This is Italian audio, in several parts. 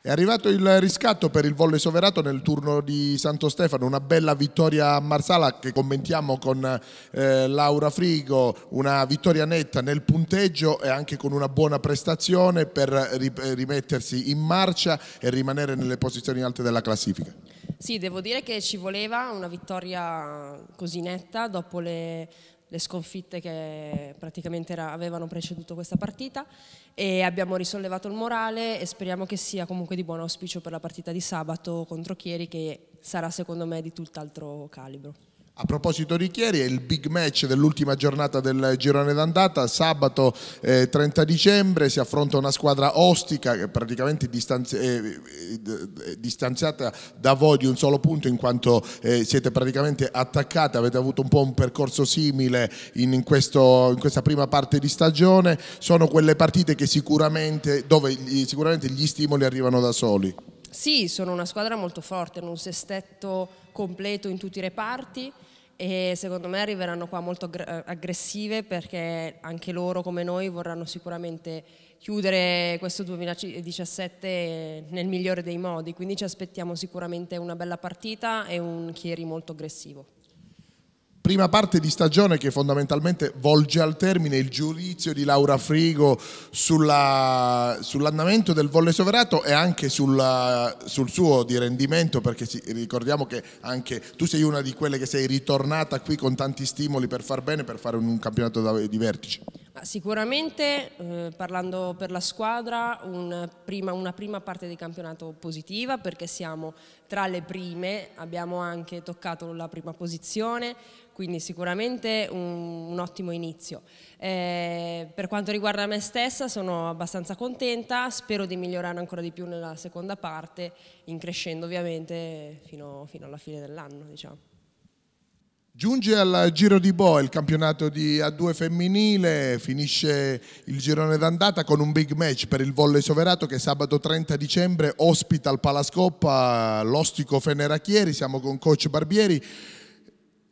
È arrivato il riscatto per il volle soverato nel turno di Santo Stefano, una bella vittoria a Marsala che commentiamo con eh, Laura Frigo, una vittoria netta nel punteggio e anche con una buona prestazione per rimettersi in marcia e rimanere nelle posizioni alte della classifica. Sì, devo dire che ci voleva una vittoria così netta dopo le, le sconfitte che praticamente era, avevano preceduto questa partita e abbiamo risollevato il morale e speriamo che sia comunque di buon auspicio per la partita di sabato contro Chieri che sarà secondo me di tutt'altro calibro. A proposito di Chieri, è il big match dell'ultima giornata del girone d'andata. Sabato eh, 30 dicembre si affronta una squadra ostica che praticamente distanzi- eh, eh, distanziata da voi di un solo punto in quanto eh, siete praticamente attaccate, avete avuto un po' un percorso simile in, in, questo, in, questa prima parte di stagione. Sono quelle partite che sicuramente, dove gli, sicuramente gli stimoli arrivano da soli. Sì, sono una squadra molto forte, hanno un sestetto completo in tutti i reparti e secondo me arriveranno qua molto eh, aggressive perché anche loro come noi vorranno sicuramente chiudere questo 2017 nel migliore dei modi, quindi ci aspettiamo sicuramente una bella partita e un Chieri molto aggressivo prima parte di stagione che fondamentalmente volge al termine il giudizio di Laura Frigo sull'andamento del volle soverato e anche sulla, sul suo di rendimento perché si, ricordiamo che anche tu sei una di quelle che sei ritornata qui con tanti stimoli per far bene, per fare un, un campionato di vertice. Sicuramente, eh, parlando per la squadra, un prima, una prima parte di campionato positiva perché siamo tra le prime, abbiamo anche toccato la prima posizione, quindi sicuramente un, un ottimo inizio. Eh, per quanto riguarda me stessa sono abbastanza contenta, spero di migliorare ancora di più nella seconda parte, increscendo ovviamente fino, fino alla fine dell'anno. Diciamo. Giunge al Giro di Boa il campionato di A2 femminile, finisce il girone d'andata con un big match per il volley soverato che sabato 30 dicembre ospita al Palascoppa l'ostico Fenerachieri, siamo con coach Barbieri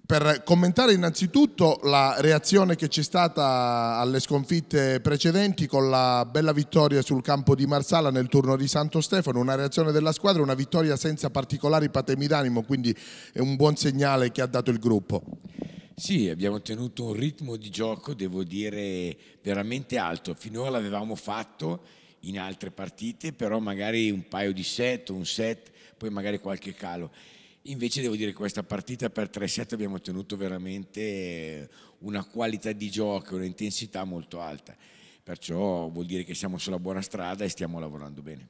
per commentare innanzitutto la reazione che c'è stata alle sconfitte precedenti con la bella vittoria sul campo di Marsala nel turno di Santo Stefano, una reazione della squadra, una vittoria senza particolari patemi d'animo, quindi è un buon segnale che ha dato il gruppo. Sì, abbiamo tenuto un ritmo di gioco, devo dire, veramente alto. Finora l'avevamo fatto in altre partite, però magari un paio di set, un set, poi magari qualche calo. Invece devo dire che questa partita per 3-7 abbiamo ottenuto veramente una qualità di gioco, un'intensità molto alta. Perciò vuol dire che siamo sulla buona strada e stiamo lavorando bene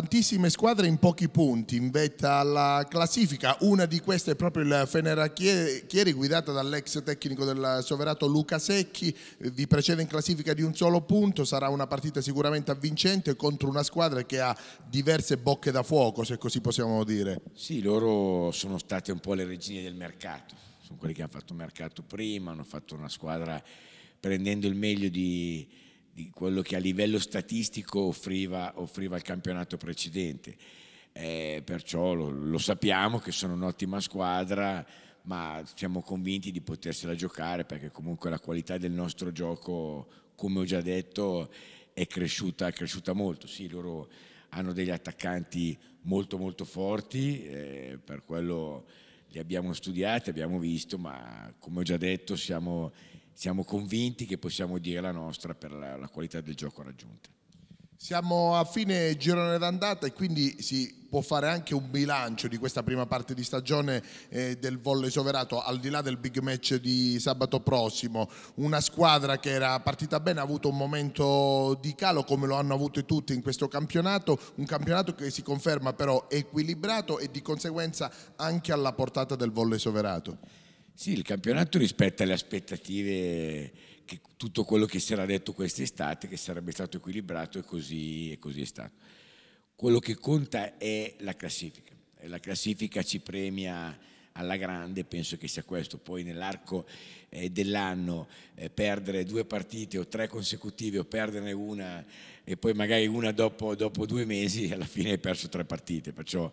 tantissime squadre in pochi punti in vetta alla classifica, una di queste è proprio il Fenerachieri guidata dall'ex tecnico del Soverato Luca Secchi, vi precede in classifica di un solo punto, sarà una partita sicuramente avvincente contro una squadra che ha diverse bocche da fuoco se così possiamo dire. Sì, loro sono state un po' le regine del mercato, sono quelli che hanno fatto mercato prima, hanno fatto una squadra prendendo il meglio di di quello che a livello statistico offriva, offriva il campionato precedente. Eh, perciò lo, lo, sappiamo che sono un'ottima squadra, ma siamo convinti di potersela giocare perché comunque la qualità del nostro gioco, come ho già detto, è cresciuta, è cresciuta molto. Sì, loro hanno degli attaccanti molto molto forti, eh, per quello li abbiamo studiati, abbiamo visto, ma come ho già detto siamo siamo convinti che possiamo dire la nostra per la, la qualità del gioco raggiunta. Siamo a fine girone d'andata e quindi si può fare anche un bilancio di questa prima parte di stagione eh, del volley soverato al di là del big match di sabato prossimo. Una squadra che era partita bene ha avuto un momento di calo come lo hanno avuto tutti in questo campionato, un campionato che si conferma però equilibrato e di conseguenza anche alla portata del volley soverato. Sì, il campionato rispetta le aspettative, che, tutto quello che si era detto quest'estate, che sarebbe stato equilibrato e così, e così è stato. Quello che conta è la classifica. E la classifica ci premia alla grande, penso che sia questo. Poi nell'arco eh, dell'anno eh, perdere due partite o tre consecutive o perderne una e poi magari una dopo, dopo due mesi, alla fine hai perso tre partite. Perciò,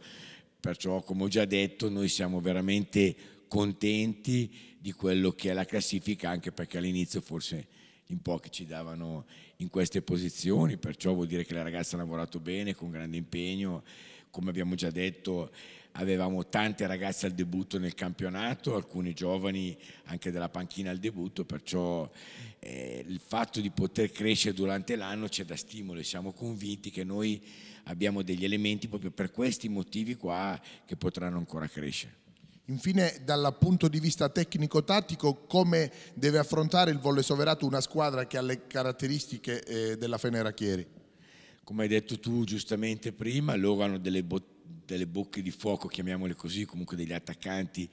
perciò, come ho già detto, noi siamo veramente contenti di quello che è la classifica, anche perché all'inizio forse in pochi ci davano in queste posizioni, perciò vuol dire che la ragazza ha lavorato bene, con grande impegno, come abbiamo già detto avevamo tante ragazze al debutto nel campionato, alcuni giovani anche dalla panchina al debutto, perciò eh, il fatto di poter crescere durante l'anno c'è da stimolo e siamo convinti che noi abbiamo degli elementi proprio per questi motivi qua che potranno ancora crescere. Infine, dal punto di vista tecnico-tattico, come deve affrontare il volle soverato una squadra che ha le caratteristiche eh, della Fenerachieri? Come hai detto tu giustamente prima, loro hanno delle, bo delle bocche di fuoco, chiamiamole così, comunque degli attaccanti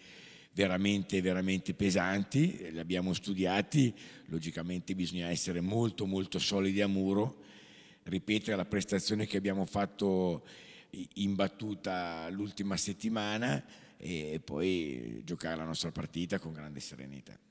veramente, veramente pesanti, li abbiamo studiati, logicamente bisogna essere molto, molto solidi a muro, ripetere la prestazione che abbiamo fatto in battuta l'ultima settimana, e poi giocare la nostra partita con grande serenità.